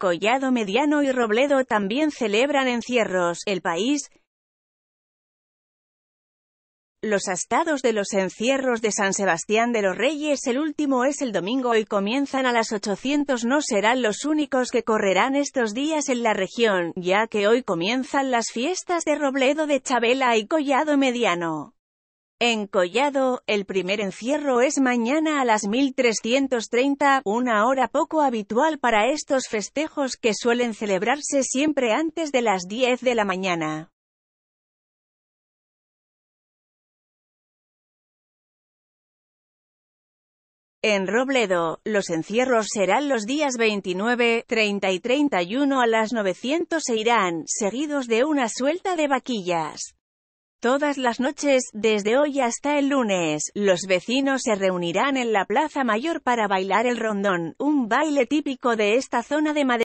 Collado Mediano y Robledo también celebran encierros. El país, los astados de los encierros de San Sebastián de los Reyes el último es el domingo y comienzan a las 800 no serán los únicos que correrán estos días en la región, ya que hoy comienzan las fiestas de Robledo de Chabela y Collado Mediano. En Collado, el primer encierro es mañana a las 1330, una hora poco habitual para estos festejos que suelen celebrarse siempre antes de las 10 de la mañana. En Robledo, los encierros serán los días 29, 30 y 31 a las 900 e irán, seguidos de una suelta de vaquillas. Todas las noches, desde hoy hasta el lunes, los vecinos se reunirán en la Plaza Mayor para bailar el rondón, un baile típico de esta zona de Madrid.